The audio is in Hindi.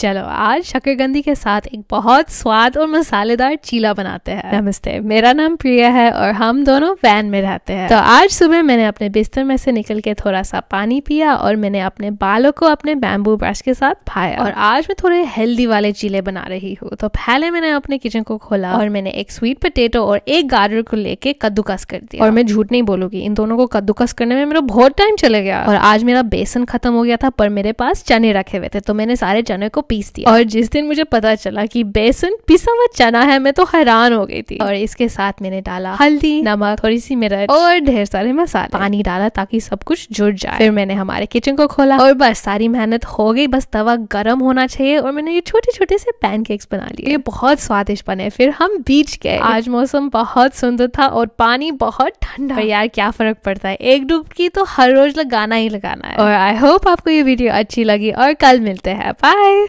चलो आज शकरगंदी के साथ एक बहुत स्वाद और मसालेदार चीला बनाते हैं नमस्ते मेरा नाम प्रिया है और हम दोनों वैन में रहते हैं तो आज सुबह मैंने अपने बिस्तर में से निकल के थोड़ा सा पानी पिया और मैंने अपने बालों को अपने बैम्बू ब्रश के साथ भाया और आज मैं थोड़े हेल्दी वाले चीले बना रही हूँ तो पहले मैंने अपने किचन को खोला और मैंने एक स्वीट पोटेटो और एक गाजर को लेके कद्दूकस कर दिया और मैं झूठ नहीं बोलूंगी इन दोनों को कद्दूकस करने में मेरा बहुत टाइम चले गया और आज मेरा बेसन खत्म हो गया था पर मेरे पास चने रखे हुए थे तो मैंने सारे चने को पीस दिया और जिस दिन मुझे पता चला कि बेसन पिसा हुआ चना है मैं तो हैरान हो गई थी और इसके साथ मैंने डाला हल्दी नमक थोड़ी सी मिर्च और ढेर सारे मसाले पानी डाला ताकि सब कुछ जुड़ जाए फिर मैंने हमारे किचन को खोला और बस सारी मेहनत हो गई बस तवा गर्म होना चाहिए और मैंने ये छोटे छोटे से पैन बना लिए ये बहुत स्वादिष्ट बने फिर हम बीच गए आज मौसम बहुत सुंदर था और पानी बहुत ठंडा यार क्या फर्क पड़ता है एक डुबकी तो हर रोज लगाना ही लगाना है और आई होप आपको ये वीडियो अच्छी लगी और कल मिलते हैं बाय